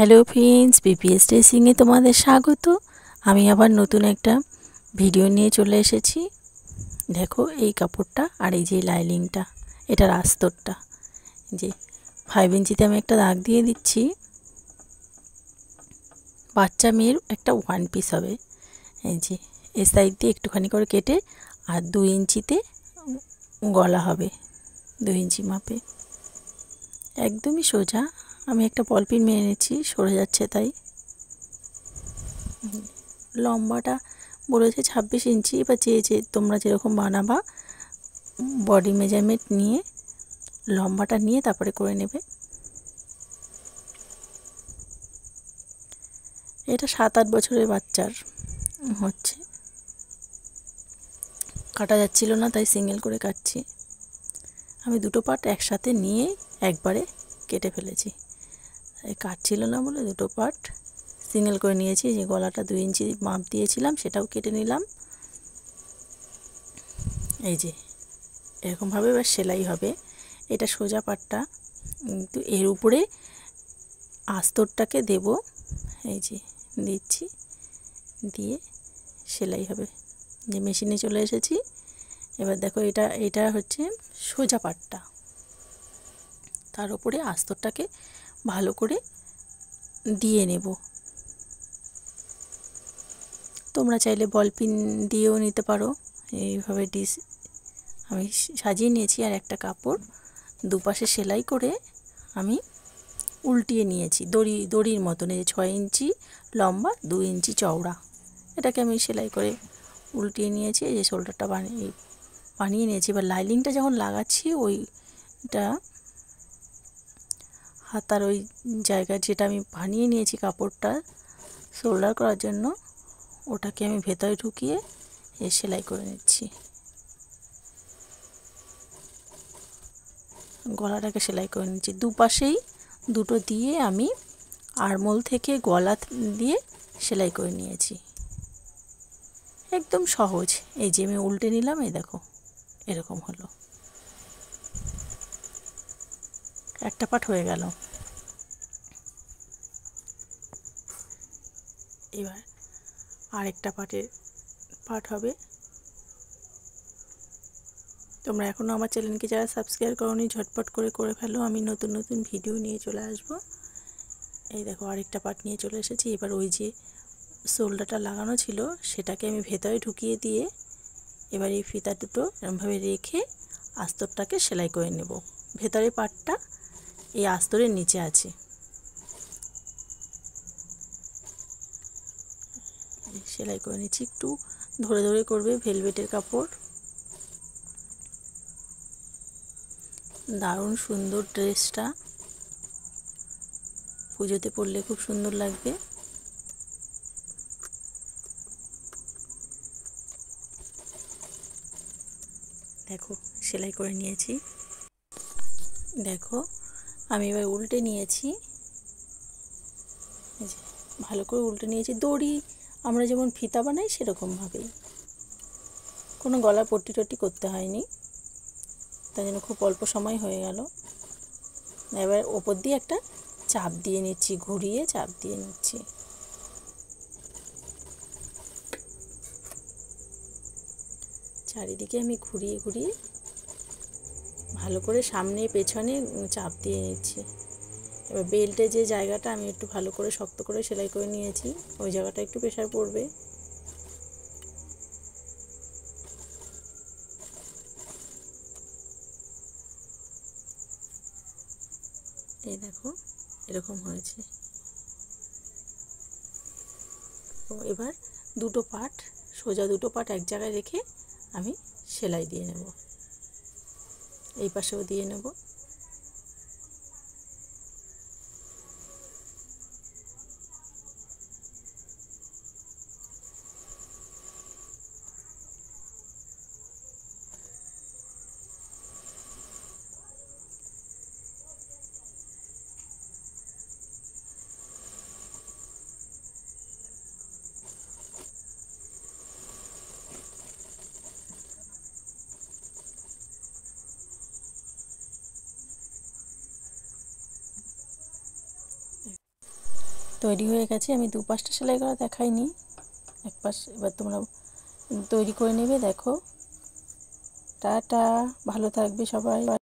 hello friends PPS ড্রেসিংয়ে তোমাদের স্বাগত আমি আবার নতুন একটা ভিডিও নিয়ে চলে এসেছি দেখো এই কাপড়টা আর এই যে লাইলিংটা এটা রাস্তরটা যে ফাইভ ইঞ্চিতে আমি একটা দাগ দিয়ে দিচ্ছি বাচ্চা মেয়ের একটা ওয়ান পিস হবে এই যে এ সাইড দিয়ে একটুখানি করে কেটে আর দু ইঞ্চিতে গলা হবে দু ইঞ্চি মাপে একদমই সোজা আমি একটা পলপিন মেরে নিচ্ছি সরে যাচ্ছে তাই লম্বাটা বলেছে ছাব্বিশ ইঞ্চি বা যে যে তোমরা যেরকম বানাবা বডি মেজারমেন্ট নিয়ে লম্বাটা নিয়ে তারপরে করে নেবে এটা সাত আট বছরের বাচ্চার হচ্ছে কাটা যাচ্ছিল না তাই সিঙ্গেল করে কাটছি আমি দুটো পার্ট একসাথে নিয়ে একবারে কেটে ফেলেছি এই ছিল না বলে দুটো পার্ট সিঙ্গেল করে নিয়েছি যে গলাটা দুই ইঞ্চি মাপ দিয়েছিলাম সেটাও কেটে নিলাম এই যে এরকমভাবে এবার সেলাই হবে এটা সোজা পাটটা কিন্তু এর উপরে আস্তরটাকে দেব এই যে দিচ্ছি দিয়ে সেলাই হবে যে মেশিনে চলে এসেছি এবার দেখো এটা এটা হচ্ছে সোজা পাটটা তার উপরে আস্তরটাকে ভালো করে দিয়ে নেব তোমরা চাইলে বলপিন দিয়েও নিতে পারো এইভাবে ডিস আমি সাজিয়ে নিয়েছি আর একটা কাপড় দুপাশে সেলাই করে আমি উল্টিয়ে নিয়েছি দড়ি দড়ির মতন এই ছয় ইঞ্চি লম্বা দু ইঞ্চি চওড়া এটাকে আমি সেলাই করে উল্টিয়ে নিয়েছি এই যে শোল্ডারটা বানিয়ে বানিয়ে নিয়েছি এবার লাইলিংটা যখন লাগাচ্ছি ওইটা হাতার ওই জায়গা যেটা আমি বানিয়ে নিয়েছি কাপড়টা শোল্ডার করার জন্য ওটাকে আমি ভেতরে ঢুকিয়ে এ সেলাই করে নিচ্ছি গলাটাকে সেলাই করে নিচ্ছি দুপাশেই দুটো দিয়ে আমি আড়মোল থেকে গলা দিয়ে সেলাই করে নিয়েছি একদম সহজ এই যে আমি উল্টে নিলাম এই দেখো এরকম হলো একটা পাট হয়ে গেল এবার আরেকটা পাটে পাট হবে তোমরা এখনও আমার চ্যানেলকে যারা সাবস্ক্রাইব করো নি ঝটপট করে করে ফেলো আমি নতুন নতুন ভিডিও নিয়ে চলে আসব এই দেখো আরেকটা পাট নিয়ে চলে এসেছি এবার ওই যে শোল্ডারটা লাগানো ছিল সেটাকে আমি ভেতরে ঢুকিয়ে দিয়ে এবার এই ফিতা দুটো এরমভাবে রেখে আস্তরটাকে সেলাই করে নেব ভেতরে পাটটা এই আস্তরের নিচে আছে সেলাই করে নিচ্ছি একটু ধরে ধরে করবে ভেলভেটের কাপড় দারুণ সুন্দর ড্রেসটা পুজোতে পরলে খুব সুন্দর লাগবে দেখো সেলাই করে নিয়েছি দেখো আমি এবার উল্টে নিয়েছি ভালো করে উল্টে নিয়েছি দড়ি আমরা যেমন ফিতা বানাই সেরকমভাবেই কোনো গলা পট্টি টট্টি করতে হয়নি তার জন্য খুব অল্প সময় হয়ে গেল এবার ওপর দিয়ে একটা চাপ দিয়ে নিচ্ছি ঘুরিয়ে চাপ দিয়ে নিচ্ছি চারিদিকে আমি ঘুরিয়ে ঘুরিয়ে ভালো করে সামনে পেছনে চাপ দিয়ে নিচ্ছি এবার বেল্টে যে জায়গাটা আমি একটু ভালো করে শক্ত করে সেলাই করে নিয়েছি ওই জায়গাটা একটু প্রেশার পড়বে এই দেখো এরকম হয়েছে তো এবার দুটো পাট সোজা দুটো পাট এক জায়গায় রেখে আমি সেলাই দিয়ে নেব এই পাশেও দিয়ে নেব তৈরি হয়ে গেছে আমি দু পাশটা সেলাই করা দেখাইনি এক পাশ এবার তোমরা তৈরি করে নেবে দেখো টাটা ভালো থাকবে সবাই